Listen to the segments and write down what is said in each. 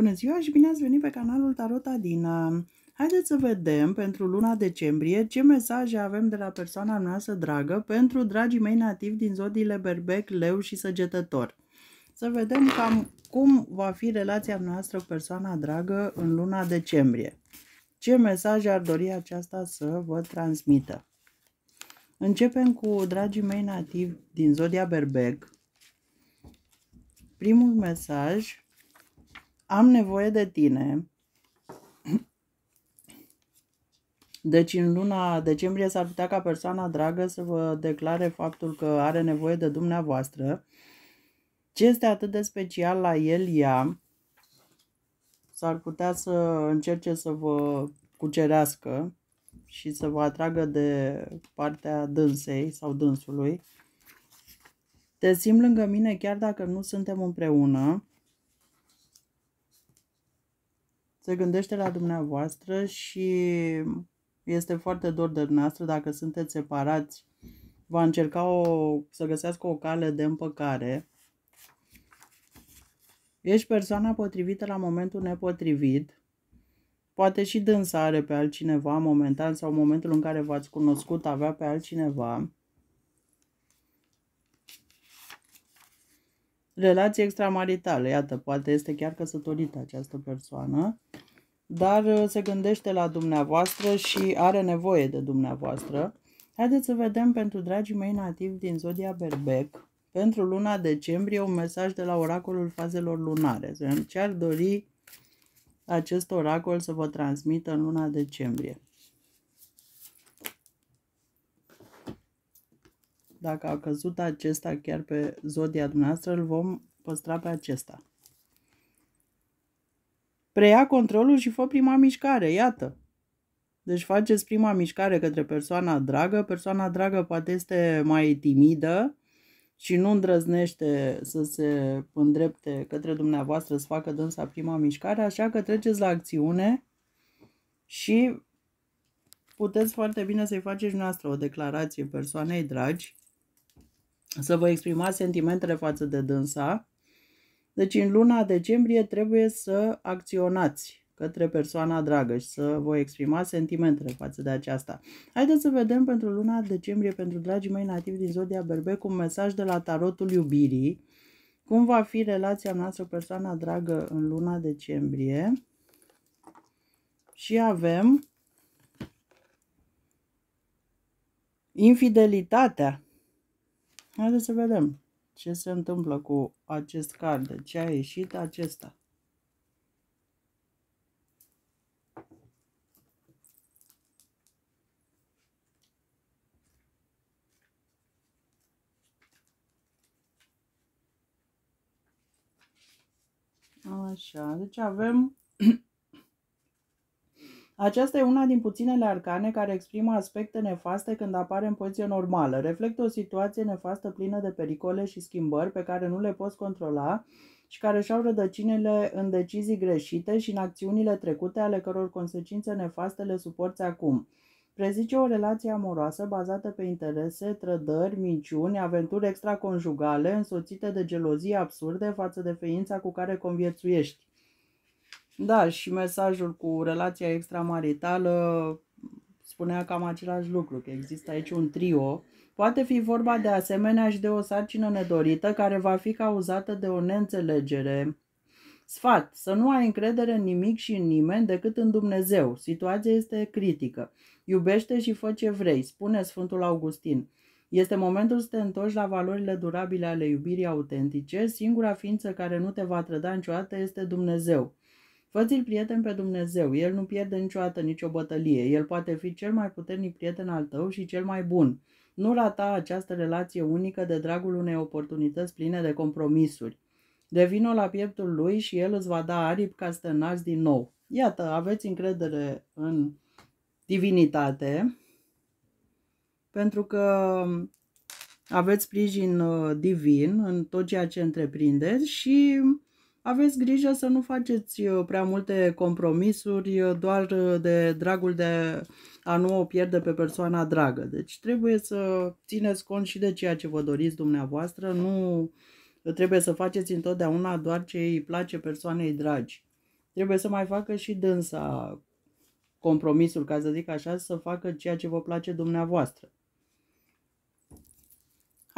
Bună ziua și bine ați venit pe canalul Tarot Adina. Uh, haideți să vedem pentru luna decembrie ce mesaje avem de la persoana noastră dragă pentru dragii mei nativi din zodiile Berbec, Leu și Săgetător. Să vedem cam cum va fi relația noastră cu persoana dragă în luna decembrie. Ce mesaje ar dori aceasta să vă transmită? Începem cu dragii mei nativi din Zodia Berbec. Primul mesaj am nevoie de tine. Deci în luna decembrie s-ar putea ca persoana dragă să vă declare faptul că are nevoie de dumneavoastră. Ce este atât de special la el, ea, s-ar putea să încerce să vă cucerească și să vă atragă de partea dânsei sau dânsului. Te simt lângă mine chiar dacă nu suntem împreună. se gândește la dumneavoastră și este foarte dor de dumneavoastră dacă sunteți separați. Va încerca o, să găsească o cale de împăcare. Ești persoana potrivită la momentul nepotrivit. Poate și dânsa are pe altcineva momentan sau momentul în care v-ați cunoscut avea pe altcineva. Relații extramaritale, iată, poate este chiar căsătorită această persoană dar uh, se gândește la dumneavoastră și are nevoie de dumneavoastră. Haideți să vedem pentru dragii mei nativi din Zodia Berbec, pentru luna decembrie, un mesaj de la oracolul fazelor lunare. Ce ar dori acest oracol să vă transmită în luna decembrie? Dacă a căzut acesta chiar pe zodia dumneavoastră, îl vom păstra pe acesta. Preia controlul și fă prima mișcare, iată. Deci faceți prima mișcare către persoana dragă. Persoana dragă poate este mai timidă și nu îndrăznește să se îndrepte către dumneavoastră să facă dânsa prima mișcare, așa că treceți la acțiune și puteți foarte bine să-i faceți noastră o declarație persoanei dragi, să vă exprimați sentimentele față de dânsa, deci în luna decembrie trebuie să acționați către persoana dragă și să vă exprimați sentimentele față de aceasta. Haideți să vedem pentru luna decembrie, pentru dragii mei nativi din Zodia Berbec, un mesaj de la Tarotul Iubirii. Cum va fi relația noastră cu persoana dragă în luna decembrie? Și avem infidelitatea. Haideți să vedem ce se întâmplă cu acest card, de ce a ieșit acesta. Așa, deci avem aceasta e una din puținele arcane care exprimă aspecte nefaste când apare în poziție normală. Reflectă o situație nefastă plină de pericole și schimbări pe care nu le poți controla și care și-au rădăcinile în decizii greșite și în acțiunile trecute ale căror consecințe nefaste le suporți acum. Prezice o relație amoroasă bazată pe interese, trădări, minciuni, aventuri extraconjugale, însoțite de gelozii absurde față de feința cu care conviețuiești. Da, și mesajul cu relația extramaritală spunea cam același lucru, că există aici un trio. Poate fi vorba de asemenea și de o sarcină nedorită care va fi cauzată de o neînțelegere. Sfat, să nu ai încredere în nimic și în nimeni decât în Dumnezeu. Situația este critică. Iubește și fă ce vrei, spune Sfântul Augustin. Este momentul să te întorci la valorile durabile ale iubirii autentice. Singura ființă care nu te va trăda niciodată este Dumnezeu. Făți-l prieten pe Dumnezeu, el nu pierde niciodată nicio bătălie, el poate fi cel mai puternic prieten al tău și cel mai bun. Nu rata această relație unică de dragul unei oportunități pline de compromisuri. Devină la pieptul lui și el îți va da aripi ca să te naști din nou. Iată, aveți încredere în divinitate, pentru că aveți sprijin uh, divin în tot ceea ce întreprindeți și aveți grijă să nu faceți uh, prea multe compromisuri uh, doar uh, de dragul de a nu o pierde pe persoana dragă. Deci trebuie să țineți cont și de ceea ce vă doriți dumneavoastră, nu trebuie să faceți întotdeauna doar ce îi place persoanei dragi. Trebuie să mai facă și dânsa compromisul, ca să zic așa, să facă ceea ce vă place dumneavoastră.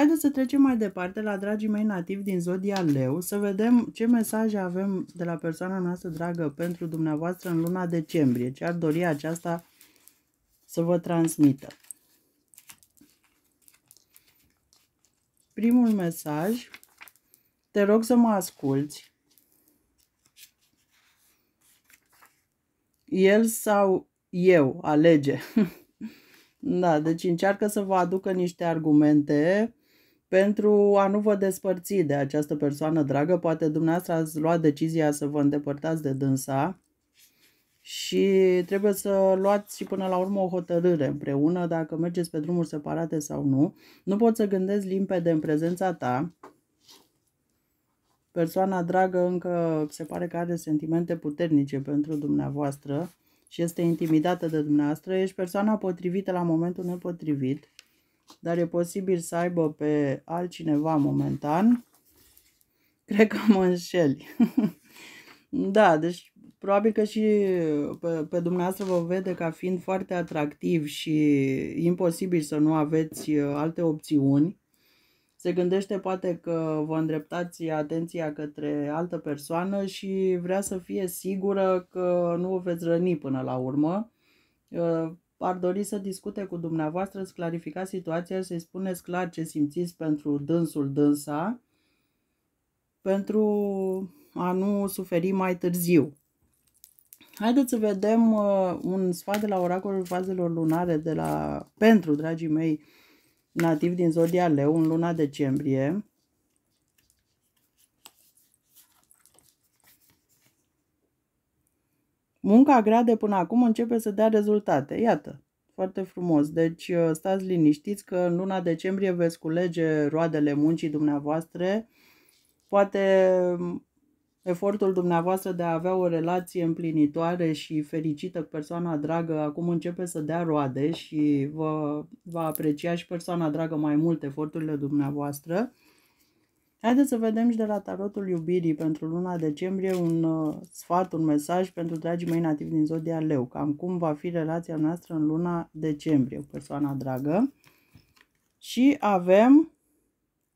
Haideți să trecem mai departe la dragii mei nativi din Zodia Leu, să vedem ce mesaje avem de la persoana noastră dragă pentru dumneavoastră în luna decembrie, ce ar dori aceasta să vă transmită. Primul mesaj, te rog să mă asculți. El sau eu, alege. da, deci încearcă să vă aducă niște argumente pentru a nu vă despărți de această persoană dragă. Poate dumneavoastră ați luat decizia să vă îndepărtați de dânsa și trebuie să luați și până la urmă o hotărâre împreună dacă mergeți pe drumuri separate sau nu. Nu poți să gândești limpede în prezența ta. Persoana dragă încă se pare că are sentimente puternice pentru dumneavoastră și este intimidată de dumneavoastră. Ești persoana potrivită la momentul nepotrivit dar e posibil să aibă pe altcineva momentan. Cred că mă înșeli. da, deci probabil că și pe, pe dumneavoastră vă vede ca fiind foarte atractiv și imposibil să nu aveți uh, alte opțiuni. Se gândește poate că vă îndreptați atenția către altă persoană și vrea să fie sigură că nu o veți răni până la urmă uh, ar dori să discute cu dumneavoastră, să clarificați situația, să-i spuneți clar ce simțiți pentru dânsul dânsa, pentru a nu suferi mai târziu. Haideți să vedem uh, un sfat de la oracolul fazelor lunare de la, pentru, dragii mei, nativ din Zodia Leu, în luna decembrie. Munca grea de până acum începe să dea rezultate. Iată, foarte frumos. Deci uh, stați liniștiți că în luna decembrie veți culege roadele muncii dumneavoastră. Poate mm, efortul dumneavoastră de a avea o relație împlinitoare și fericită cu persoana dragă acum începe să dea roade și vă va aprecia și persoana dragă mai mult eforturile dumneavoastră. Haideți să vedem și de la tarotul iubirii pentru luna decembrie un uh, sfat, un mesaj pentru dragii mei nativi din Zodia Leu, cam cum va fi relația noastră în luna decembrie cu persoana dragă. Și avem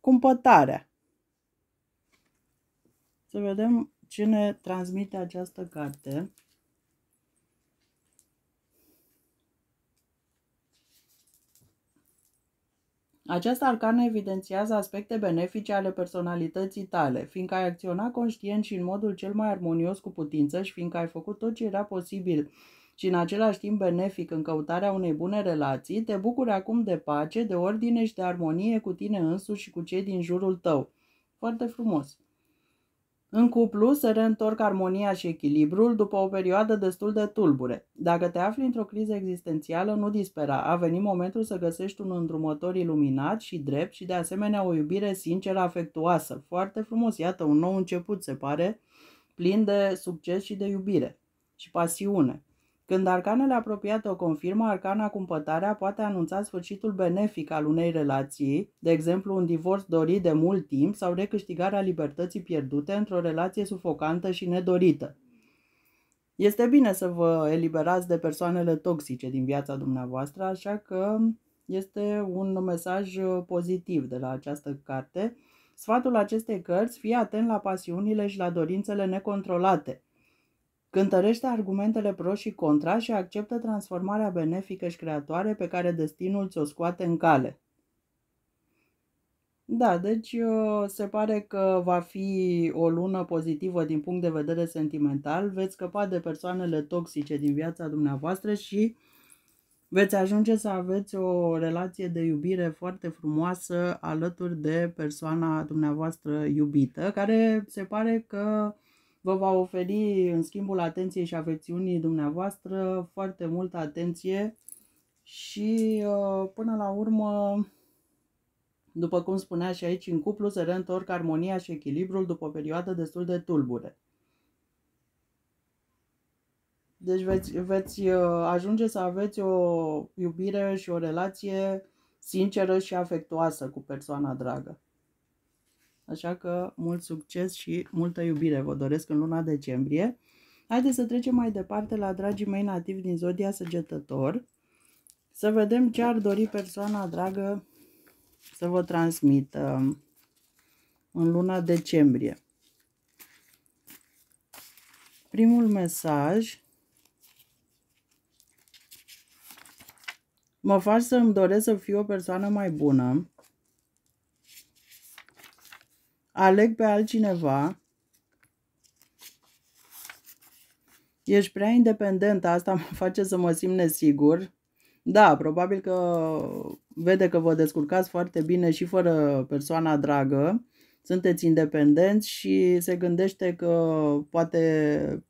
cumpătarea. Să vedem cine transmite această carte. Acest arcan evidențiază aspecte benefice ale personalității tale, fiindcă ai acționat conștient și în modul cel mai armonios cu putință și fiindcă ai făcut tot ce era posibil și în același timp benefic în căutarea unei bune relații, te bucuri acum de pace, de ordine și de armonie cu tine însuși și cu cei din jurul tău. Foarte frumos! În cuplu se reîntorc armonia și echilibrul după o perioadă destul de tulbure. Dacă te afli într-o criză existențială, nu dispera. A venit momentul să găsești un îndrumător iluminat și drept și de asemenea o iubire sinceră, afectuoasă. Foarte frumos, iată, un nou început se pare, plin de succes și de iubire și pasiune. Când arcanele apropiate o confirmă, arcana cumpătarea poate anunța sfârșitul benefic al unei relații, de exemplu un divorț dorit de mult timp sau recâștigarea libertății pierdute într-o relație sufocantă și nedorită. Este bine să vă eliberați de persoanele toxice din viața dumneavoastră, așa că este un mesaj uh, pozitiv de la această carte. Sfatul acestei cărți, fii atent la pasiunile și la dorințele necontrolate – Cântărește argumentele pro și contra și acceptă transformarea benefică și creatoare pe care destinul ți-o scoate în cale. Da, deci uh, se pare că va fi o lună pozitivă din punct de vedere sentimental, veți scăpa de persoanele toxice din viața dumneavoastră și veți ajunge să aveți o relație de iubire foarte frumoasă alături de persoana dumneavoastră iubită, care se pare că vă va oferi în schimbul atenției și afecțiunii dumneavoastră foarte multă atenție și uh, până la urmă, după cum spunea și aici, în cuplu se reîntorc armonia și echilibrul după o perioadă destul de tulbure. Deci veți, veți uh, ajunge să aveți o iubire și o relație sinceră și afectuoasă cu persoana dragă. Așa că mult succes și multă iubire vă doresc în luna decembrie. Haideți să trecem mai departe la dragii mei nativi din Zodia Săgetător. Să vedem ce ar dori persoana dragă să vă transmită în luna decembrie. Primul mesaj Mă faci să îmi doresc să fiu o persoană mai bună aleg pe altcineva, ești prea independent, asta mă face să mă simt nesigur. Da, probabil că vede că vă descurcați foarte bine și fără persoana dragă, sunteți independenți și se gândește că poate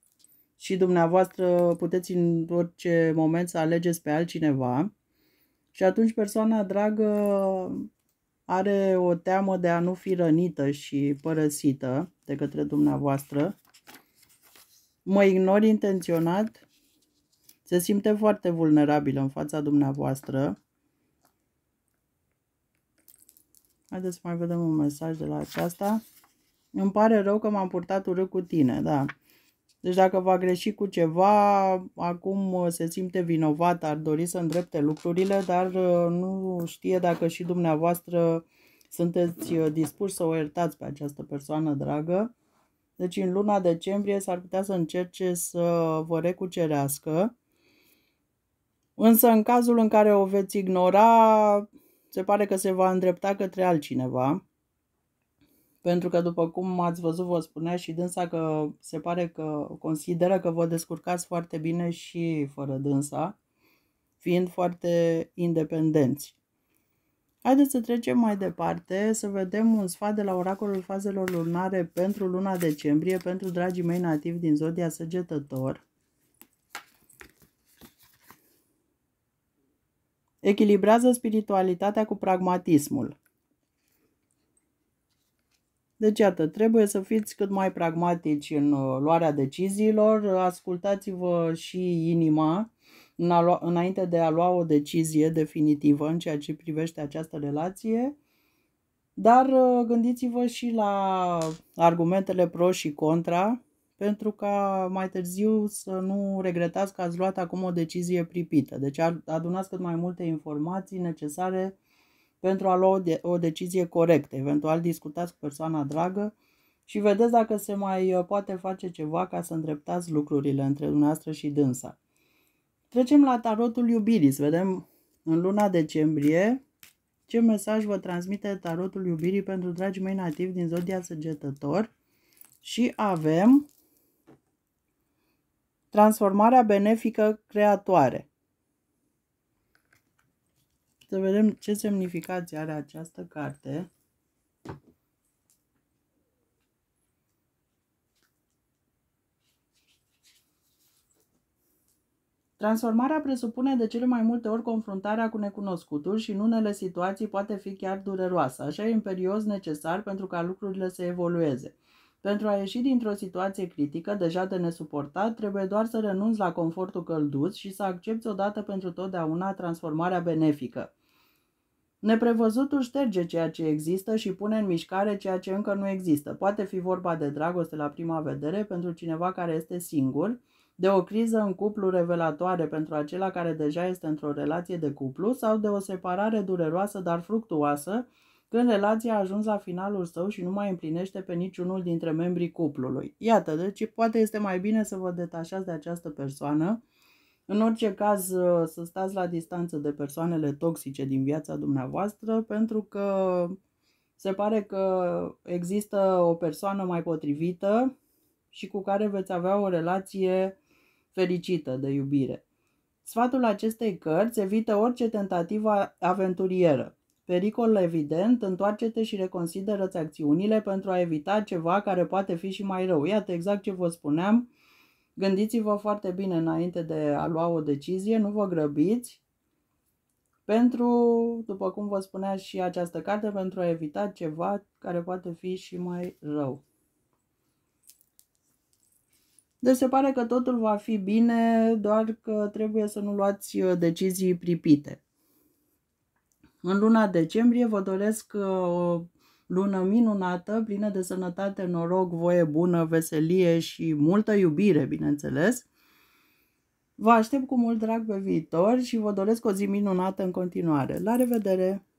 și dumneavoastră puteți în orice moment să alegeți pe altcineva. Și atunci persoana dragă are o teamă de a nu fi rănită și părăsită de către dumneavoastră. Mă ignor intenționat. Se simte foarte vulnerabil în fața dumneavoastră. Haideți să mai vedem un mesaj de la aceasta. Îmi pare rău că m-am purtat urât cu tine, da. Deci dacă va greși cu ceva, acum uh, se simte vinovat, ar dori să îndrepte lucrurile, dar uh, nu știe dacă și dumneavoastră sunteți uh, dispuși să o iertați pe această persoană dragă. Deci în luna decembrie s-ar putea să încerce să vă recucerească. Însă în cazul în care o veți ignora, se pare că se va îndrepta către altcineva pentru că după cum ați văzut, vă spunea și dânsa că se pare că consideră că vă descurcați foarte bine și fără dânsa, fiind foarte independenți. Haideți să trecem mai departe, să vedem un sfat de la oracolul fazelor lunare pentru luna decembrie, pentru dragii mei nativi din Zodia Săgetător. Echilibrează spiritualitatea cu pragmatismul. Deci, iată, trebuie să fiți cât mai pragmatici în uh, luarea deciziilor, ascultați-vă și inima în lua, înainte de a lua o decizie definitivă în ceea ce privește această relație, dar uh, gândiți-vă și la argumentele pro și contra, pentru ca mai târziu să nu regretați că ați luat acum o decizie pripită. Deci adunați cât mai multe informații necesare pentru a lua o, de- o decizie corectă. Eventual discutați cu persoana dragă și vedeți dacă se mai uh, poate face ceva ca să îndreptați lucrurile între dumneavoastră și dânsa. Trecem la tarotul iubirii. Să vedem în luna decembrie ce mesaj vă transmite tarotul iubirii pentru dragii mei nativi din Zodia Săgetător. Și avem transformarea benefică creatoare. Să vedem ce semnificație are această carte. Transformarea presupune de cele mai multe ori confruntarea cu necunoscutul și în unele situații poate fi chiar dureroasă, așa e imperios necesar pentru ca lucrurile să evolueze. Pentru a ieși dintr-o situație critică, deja de nesuportat, trebuie doar să renunți la confortul călduț și să accepti odată pentru totdeauna transformarea benefică. Neprevăzutul șterge ceea ce există și pune în mișcare ceea ce încă nu există. Poate fi vorba de dragoste la prima vedere pentru cineva care este singur, de o criză în cuplu revelatoare pentru acela care deja este într-o relație de cuplu sau de o separare dureroasă dar fructuoasă când relația a ajuns la finalul său și nu mai împlinește pe niciunul dintre membrii cuplului. Iată, deci poate este mai bine să vă detașați de această persoană în orice caz, ă, să stați la distanță de persoanele toxice din viața dumneavoastră, pentru că se pare că există o persoană mai potrivită și cu care veți avea o relație fericită de iubire. Sfatul acestei cărți evită orice tentativă aventurieră. Pericol evident, întoarce-te și reconsideră-ți acțiunile pentru a evita ceva care poate fi și mai rău. Iată exact ce vă spuneam Gândiți-vă foarte bine înainte de a lua o decizie, nu vă grăbiți, pentru, după cum vă spunea și această carte, pentru a evita ceva care poate fi și mai rău. Deci se pare că totul va fi bine, doar că trebuie să nu luați uh, decizii pripite. În luna decembrie vă doresc uh, o lună minunată, plină de sănătate, noroc, voie bună, veselie și multă iubire, bineînțeles. Vă aștept cu mult drag pe viitor și vă doresc o zi minunată în continuare. La revedere!